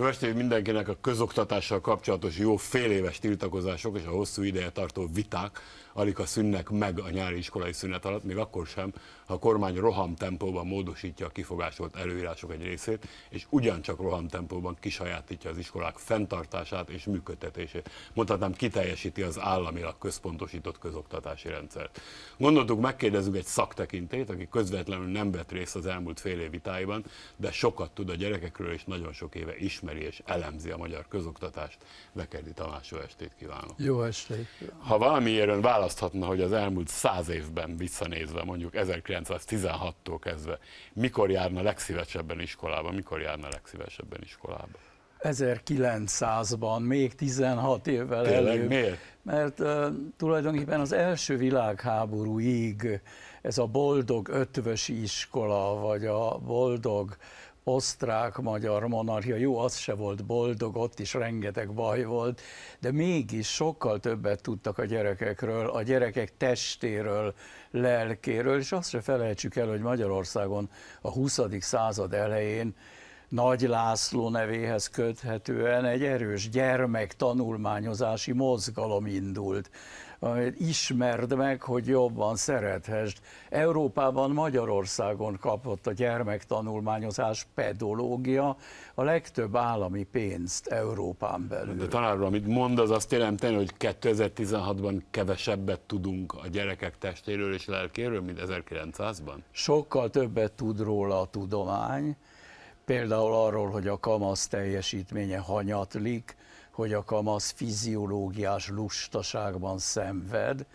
Jó estét mindenkinek a közoktatással kapcsolatos jó fél éves tiltakozások és a hosszú ideje tartó viták, alika szűnnek meg a nyári iskolai szünet alatt, még akkor sem, ha a kormány roham tempóban módosítja a kifogásolt előírások egy részét, és ugyancsak roham tempóban kisajátítja az iskolák fenntartását és működtetését. Mondhatnám, kiteljesíti az államilag központosított közoktatási rendszert. Gondoltuk, megkérdezünk egy szaktekintét, aki közvetlenül nem vett részt az elmúlt fél év vitáiban, de sokat tud a gyerekekről, és nagyon sok éve ismeri és elemzi a magyar közoktatást. Bekerdi Tamás, jó estét kívánok! Jó estét! Ha valamiért ön válasz választhatna, hogy az elmúlt száz évben visszanézve, mondjuk 1916-tól kezdve, mikor járna legszívesebben iskolába, mikor járna legszívesebben iskolába? 1900-ban, még 16 évvel Tényleg, előbb. Miért? Mert uh, tulajdonképpen az első világháborúig ez a boldog ötvös iskola, vagy a boldog osztrák-magyar monarchia, jó, az se volt boldog, ott is rengeteg baj volt, de mégis sokkal többet tudtak a gyerekekről, a gyerekek testéről, lelkéről, és azt se felejtsük el, hogy Magyarországon a 20. század elején nagy László nevéhez köthetően egy erős gyermek tanulmányozási mozgalom indult ismerd meg, hogy jobban szerethesd. Európában, Magyarországon kapott a gyermektanulmányozás pedológia a legtöbb állami pénzt Európán belül. De talán, amit mond, az azt jelenteni, hogy 2016-ban kevesebbet tudunk a gyerekek testéről és lelkéről, mint 1900-ban? Sokkal többet tud róla a tudomány, például arról, hogy a kamasz teljesítménye hanyatlik, hogy a kamasz fiziológiás lustaságban szenved,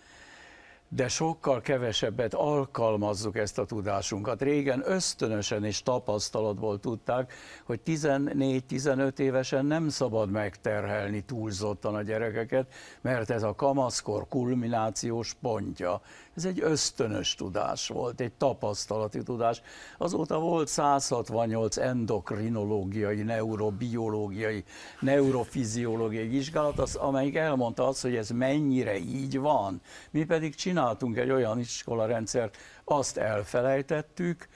de sokkal kevesebbet alkalmazzuk ezt a tudásunkat. Régen ösztönösen és tapasztalatból tudták, hogy 14-15 évesen nem szabad megterhelni túlzottan a gyerekeket, mert ez a kamaszkor kulminációs pontja. Ez egy ösztönös tudás volt, egy tapasztalati tudás. Azóta volt 168 endokrinológiai, neurobiológiai, neurofiziológiai vizsgálat, az, amelyik elmondta azt, hogy ez mennyire így van. Mi pedig csináljuk csináltunk egy olyan rendszert, azt elfelejtettük,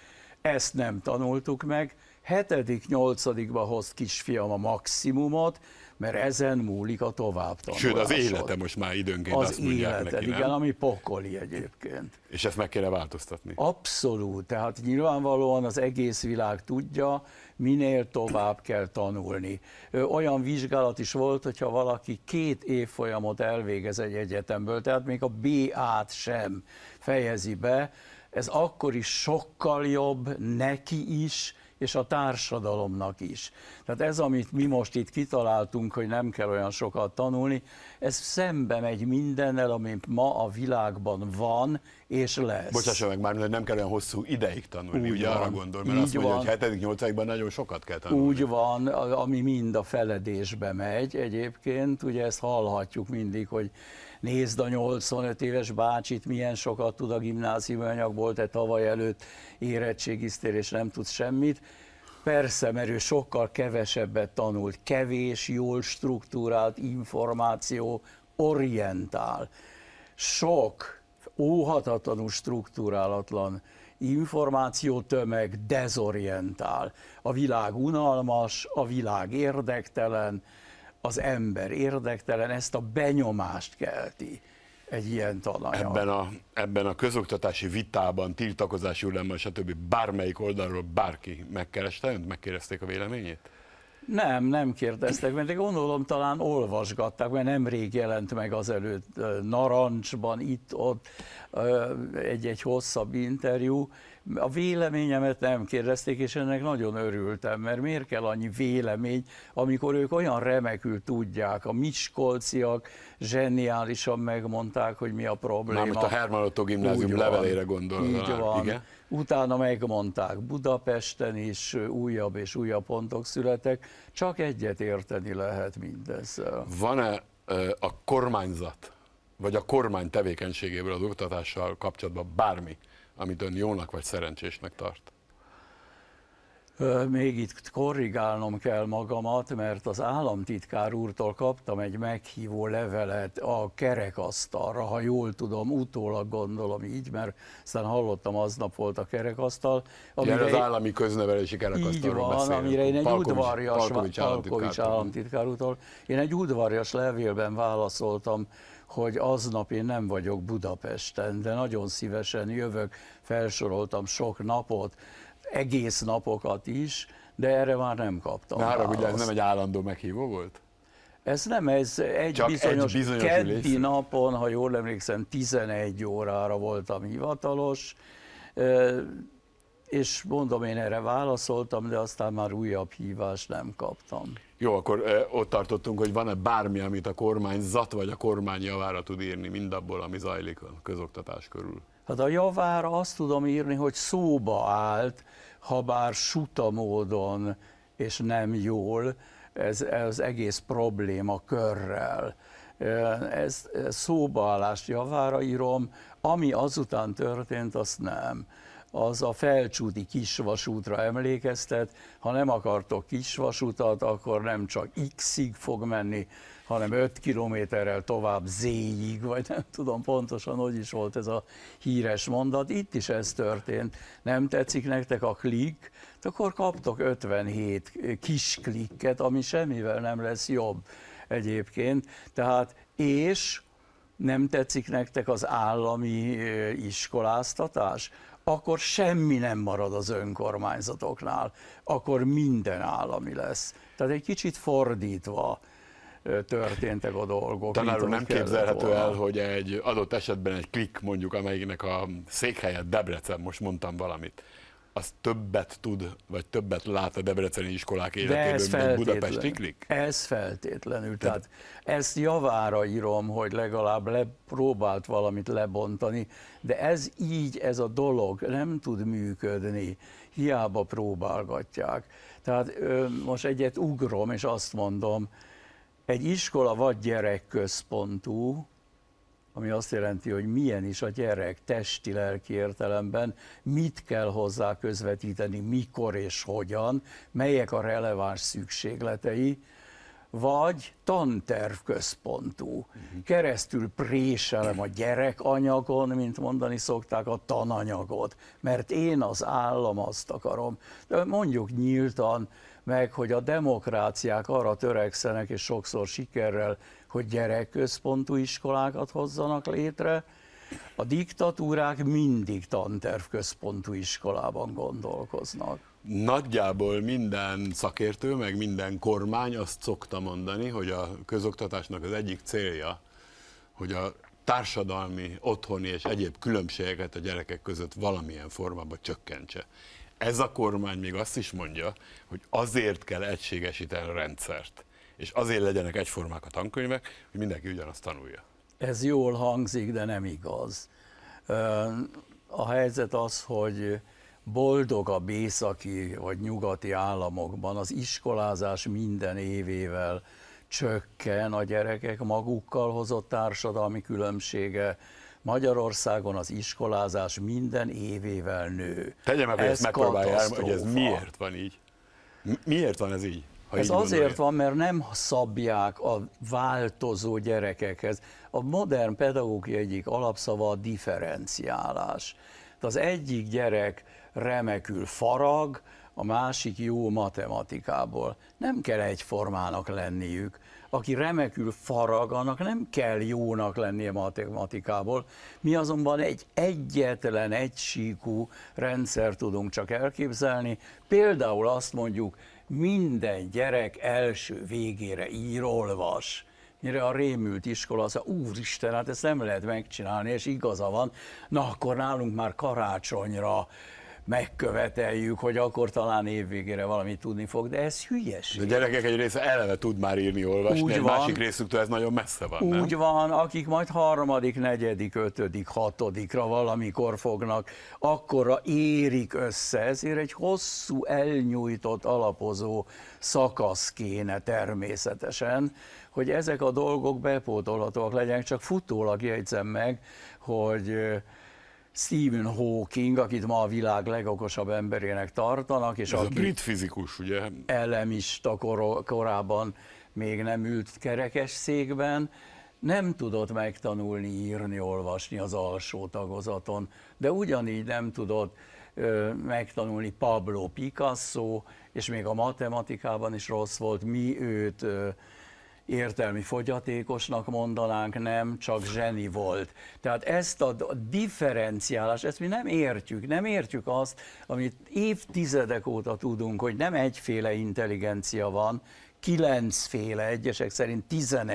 ezt nem tanultuk meg, hetedik, nyolcadikba hoz kisfiam a maximumot, mert ezen múlik a továbbtanulás. Sőt, az élete most már időnként az azt mondják élete, neki, nem? igen, ami pokoli egyébként. És ezt meg kéne változtatni? Abszolút, tehát nyilvánvalóan az egész világ tudja, minél tovább kell tanulni. Olyan vizsgálat is volt, hogyha valaki két évfolyamot elvégez egy egyetemből, tehát még a BA-t sem fejezi be, ez akkor is sokkal jobb neki is, és a társadalomnak is. Tehát ez, amit mi most itt kitaláltunk, hogy nem kell olyan sokat tanulni, ez szembe megy mindennel, ami ma a világban van, és lesz. Bocsássa meg már, nem kell olyan hosszú ideig tanulni, Úgy ugye van. arra gondol, mert Így azt mondja, van. hogy 7 8 nagyon sokat kell tanulni. Úgy van, ami mind a feledésbe megy egyébként, ugye ezt hallhatjuk mindig, hogy nézd a 85 éves bácsit, milyen sokat tud a gimnáziumi anyagból, te tavaly előtt érettségiztél és nem tudsz semmit. Persze, mert ő sokkal kevesebbet tanult, kevés, jól struktúrált információ orientál. Sok óhatatlanul struktúrálatlan információtömeg dezorientál. A világ unalmas, a világ érdektelen, az ember érdektelen, ezt a benyomást kelti egy ilyen tananyag. Ebben a, ebben a közoktatási vitában, tiltakozási hullámban, stb. bármelyik oldalról bárki megkereste önt, megkérdezték a véleményét? Nem, nem kérdeztek, mert gondolom talán olvasgatták, mert nemrég jelent meg az előtt, narancsban, itt-ott egy-egy hosszabb interjú, a véleményemet nem kérdezték, és ennek nagyon örültem, mert miért kell annyi vélemény, amikor ők olyan remekül tudják, a miskolciak zseniálisan megmondták, hogy mi a probléma. Mármint a Herman Otto gimnázium Úgy levelére gondolom. Így van. Igen? Utána megmondták Budapesten is, újabb és újabb pontok születek, csak egyet érteni lehet mindez. Van-e a kormányzat, vagy a kormány tevékenységéből az oktatással kapcsolatban bármi, amit ön jónak vagy szerencsésnek tart? Még itt korrigálnom kell magamat, mert az államtitkár úrtól kaptam egy meghívó levelet a kerekasztalra, ha jól tudom, utólag gondolom így, mert aztán hallottam, aznap volt a kerekasztal. Amire Igen, az állami köznevelési kerekasztalról van, beszélünk. amire én egy Palkovics, udvarjas, Palkovics államtitkár, államtitkár úrtól, én egy udvarjas levélben válaszoltam hogy aznap én nem vagyok Budapesten, de nagyon szívesen jövök, felsoroltam sok napot, egész napokat is, de erre már nem kaptam. Nára, ugye ez nem egy állandó meghívó volt? Ez nem, ez egy Csak bizonyos, bizonyos keddi napon, ha jól emlékszem, 11 órára voltam hivatalos, és mondom, én erre válaszoltam, de aztán már újabb hívást nem kaptam. Jó, akkor ott tartottunk, hogy van-e bármi, amit a kormányzat vagy a kormány javára tud írni mindabból, ami zajlik a közoktatás körül? Hát a javára azt tudom írni, hogy szóba állt, ha bár suta módon és nem jól, ez, ez az egész probléma körrel. Ez, ez szóbaállást javára írom, ami azután történt, azt nem az a felcsúti kisvasútra emlékeztet, ha nem akartok kisvasutat, akkor nem csak X-ig fog menni, hanem 5 kilométerrel tovább Z-ig, vagy nem tudom pontosan, hogy is volt ez a híres mondat. Itt is ez történt. Nem tetszik nektek a klik, hát akkor kaptok 57 kis klikket, ami semmivel nem lesz jobb egyébként. Tehát és nem tetszik nektek az állami iskoláztatás, akkor semmi nem marad az önkormányzatoknál, akkor minden állami lesz. Tehát egy kicsit fordítva történtek a dolgok. Tanár nem képzelhető volna. el, hogy egy adott esetben egy klik mondjuk, amelyiknek a székhelye Debrecen, most mondtam valamit, az többet tud, vagy többet lát a debreceni iskolák életében, mint Budapest tiklik? Ez feltétlenül. Te... Tehát ezt javára írom, hogy legalább le, próbált valamit lebontani, de ez így, ez a dolog nem tud működni, hiába próbálgatják. Tehát ö, most egyet ugrom, és azt mondom, egy iskola vagy gyerekközpontú, ami azt jelenti, hogy milyen is a gyerek testi-lelki értelemben, mit kell hozzá közvetíteni, mikor és hogyan, melyek a releváns szükségletei, vagy tantervközpontú. Mhm. Keresztül préselem a gyerek anyagon, mint mondani szokták, a tananyagot, mert én az állam azt akarom. De mondjuk nyíltan meg, hogy a demokráciák arra törekszenek, és sokszor sikerrel hogy gyerekközpontú iskolákat hozzanak létre. A diktatúrák mindig tantervközpontú iskolában gondolkoznak. Nagyjából minden szakértő, meg minden kormány azt szokta mondani, hogy a közoktatásnak az egyik célja, hogy a társadalmi, otthoni és egyéb különbségeket a gyerekek között valamilyen formában csökkentse. Ez a kormány még azt is mondja, hogy azért kell egységesíteni a rendszert, és azért legyenek egyformák a tankönyvek, hogy mindenki ugyanazt tanulja. Ez jól hangzik, de nem igaz. A helyzet az, hogy boldog a északi vagy nyugati államokban az iskolázás minden évével csökken, a gyerekek magukkal hozott társadalmi különbsége, Magyarországon az iskolázás minden évével nő. Tegye meg, hogy ezt megpróbálja hogy ez miért van így. Miért van ez így? Ha Ez azért van, mert nem szabják a változó gyerekekhez. A modern pedagógia egyik alapszava a differenciálás. De az egyik gyerek remekül farag, a másik jó matematikából. Nem kell egyformának lenniük. Aki remekül farag, annak nem kell jónak lennie matematikából. Mi azonban egy egyetlen egysíkú rendszer tudunk csak elképzelni. Például azt mondjuk, minden gyerek első végére ír, olvas. Mire a rémült iskola az, úristen, hát ezt nem lehet megcsinálni, és igaza van, na akkor nálunk már karácsonyra megköveteljük, hogy akkor talán évvégére valamit tudni fog, de ez hülyeség. A gyerekek egy része eleve tud már írni, olvasni, úgy egy van, másik részüktől ez nagyon messze van, Úgy nem? van, akik majd harmadik, negyedik, ötödik, hatodikra valamikor fognak, akkora érik össze, ezért egy hosszú, elnyújtott, alapozó szakasz kéne természetesen, hogy ezek a dolgok bepótolhatóak legyenek, csak futólag jegyzem meg, hogy Stephen Hawking, akit ma a világ legokosabb emberének tartanak, és Ez aki a brit fizikus, ugye? Elemista kor- korában még nem ült kerekes székben, nem tudott megtanulni írni, olvasni az alsó tagozaton, de ugyanígy nem tudott ö, megtanulni Pablo Picasso, és még a matematikában is rossz volt, mi őt ö, értelmi fogyatékosnak mondanánk, nem, csak zseni volt. Tehát ezt a differenciálást, ezt mi nem értjük, nem értjük azt, amit évtizedek óta tudunk, hogy nem egyféle intelligencia van, kilencféle, egyesek szerint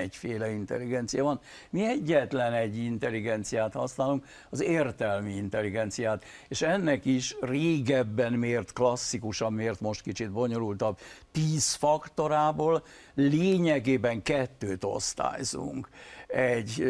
féle intelligencia van. Mi egyetlen egy intelligenciát használunk, az értelmi intelligenciát, és ennek is régebben mért, klasszikusan mért, most kicsit bonyolultabb, tíz faktorából lényegében kettőt osztályzunk. Egy,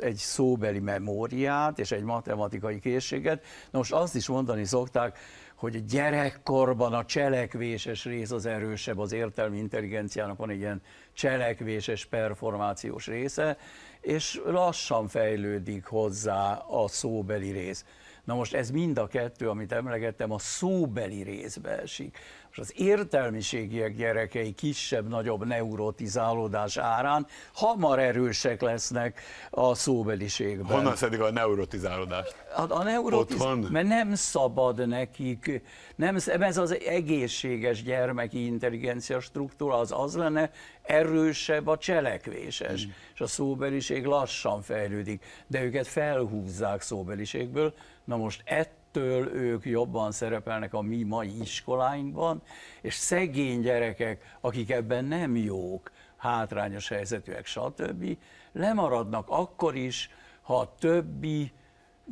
egy szóbeli memóriát és egy matematikai készséget. Na most azt is mondani szokták, hogy gyerekkorban a cselekvéses rész az erősebb, az értelmi intelligenciának van egy ilyen cselekvéses, performációs része, és lassan fejlődik hozzá a szóbeli rész. Na most ez mind a kettő, amit emlegettem, a szóbeli részbe esik és az értelmiségiek gyerekei kisebb-nagyobb neurotizálódás árán hamar erősek lesznek a szóbeliségben. Honnan szedik a neurotizálódást? A, hát a neurotiz... mert nem szabad nekik, nem, ez az egészséges gyermeki intelligencia struktúra, az az lenne, erősebb a cselekvéses, mm. és a szóbeliség lassan fejlődik, de őket felhúzzák szóbeliségből, na most ettől ettől ők jobban szerepelnek a mi mai iskoláinkban, és szegény gyerekek, akik ebben nem jók, hátrányos helyzetűek, stb., lemaradnak akkor is, ha a többi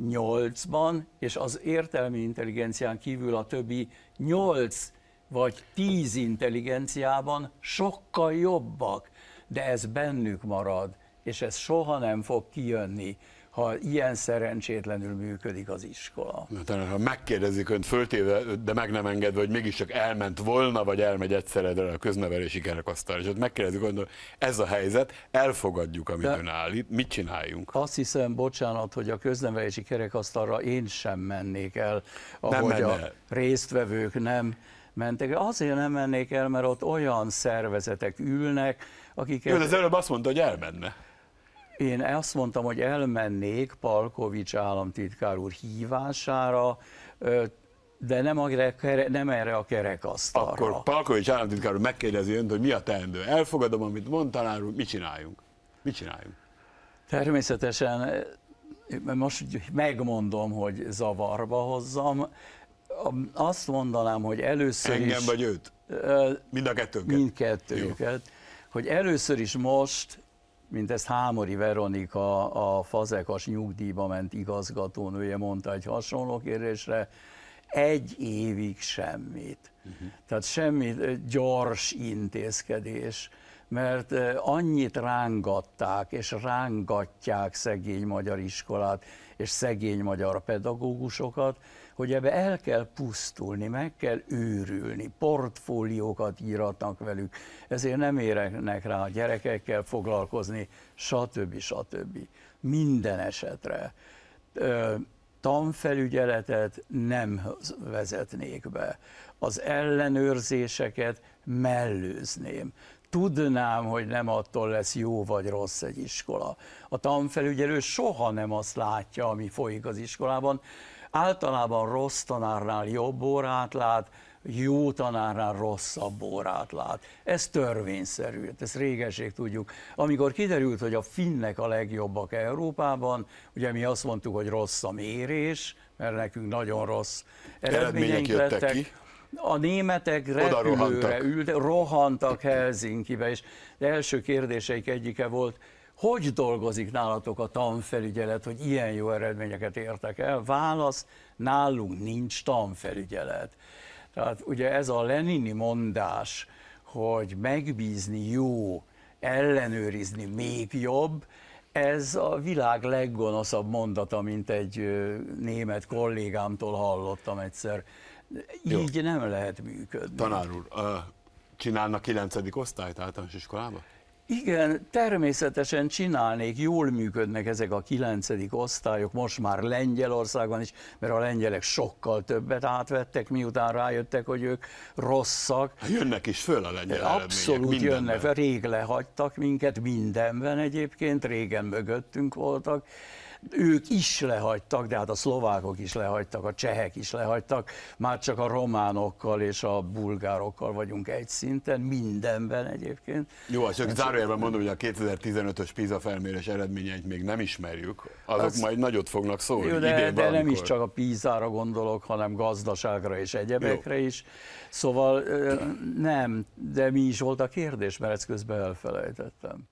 nyolcban, és az értelmi intelligencián kívül a többi nyolc vagy tíz intelligenciában sokkal jobbak, de ez bennük marad, és ez soha nem fog kijönni ha ilyen szerencsétlenül működik az iskola. Tehát, ha megkérdezik önt föltéve, de meg nem engedve, hogy mégiscsak elment volna, vagy elmegy egyszer a köznevelési kerekasztal, és ott megkérdezik önt, hogy ez a helyzet, elfogadjuk, amit de ön állít, mit csináljunk? Azt hiszem, bocsánat, hogy a köznevelési kerekasztalra én sem mennék el, ahogy nem menne. a résztvevők nem mentek. Azért nem mennék el, mert ott olyan szervezetek ülnek, akiket... Ön az előbb azt mondta, hogy elmenne. Én azt mondtam, hogy elmennék Palkovics államtitkár úr hívására, de nem, a, nem erre a kerekasztalra. Akkor Palkovics államtitkár úr megkérdezi önt, hogy mi a teendő. Elfogadom, amit mondtál, mi úr, mit csináljunk? Mit csináljunk? Természetesen most megmondom, hogy zavarba hozzam. Azt mondanám, hogy először Engem is... Engem vagy őt? Mind a kettőnket? Mindkettőnket. Jó. Hogy először is most mint ezt Hámori Veronika, a Fazekas nyugdíjba ment igazgatónője mondta egy hasonló kérdésre, egy évig semmit. Uh-huh. Tehát semmi gyors intézkedés, mert annyit rángatták és rángatják szegény magyar iskolát és szegény magyar pedagógusokat, hogy ebbe el kell pusztulni, meg kell őrülni, portfóliókat íratnak velük, ezért nem éreknek rá a gyerekekkel foglalkozni, stb. stb. Minden esetre tanfelügyeletet nem vezetnék be. Az ellenőrzéseket mellőzném. Tudnám, hogy nem attól lesz jó vagy rossz egy iskola. A tanfelügyelő soha nem azt látja, ami folyik az iskolában, általában rossz tanárnál jobb órát lát, jó tanárnál rosszabb órát lát. Ez törvényszerű, hát ezt régeség tudjuk. Amikor kiderült, hogy a finnek a legjobbak Európában, ugye mi azt mondtuk, hogy rossz a mérés, mert nekünk nagyon rossz Eredmények lettek. Ki a németek repülőre rohantak. ült, rohantak Helsinkibe, és az első kérdéseik egyike volt, hogy dolgozik nálatok a tanfelügyelet, hogy ilyen jó eredményeket értek el? Válasz, nálunk nincs tanfelügyelet. Tehát ugye ez a lenini mondás, hogy megbízni jó, ellenőrizni még jobb, ez a világ leggonoszabb mondata, mint egy német kollégámtól hallottam egyszer. Így jó. nem lehet működni. Tanár úr, csinálnak 9. osztályt általános iskolában? Igen, természetesen csinálnék, jól működnek ezek a kilencedik osztályok, most már Lengyelországban is, mert a lengyelek sokkal többet átvettek, miután rájöttek, hogy ők rosszak. Hát jönnek is föl a lengyel Abszolút mindenben. jönnek, rég lehagytak minket mindenben egyébként, régen mögöttünk voltak ők is lehagytak, de hát a szlovákok is lehagytak, a csehek is lehagytak, már csak a románokkal és a bulgárokkal vagyunk egy szinten, mindenben egyébként. Jó, az csak hát- zárójelben mondom, hogy a 2015-ös PISA felmérés eredményeit még nem ismerjük, azok az... majd nagyot fognak szólni. Jó, de, idén, de nem is csak a PISA-ra gondolok, hanem gazdaságra és egyebekre Jó. is. Szóval nem, de mi is volt a kérdés, mert ezt közben elfelejtettem.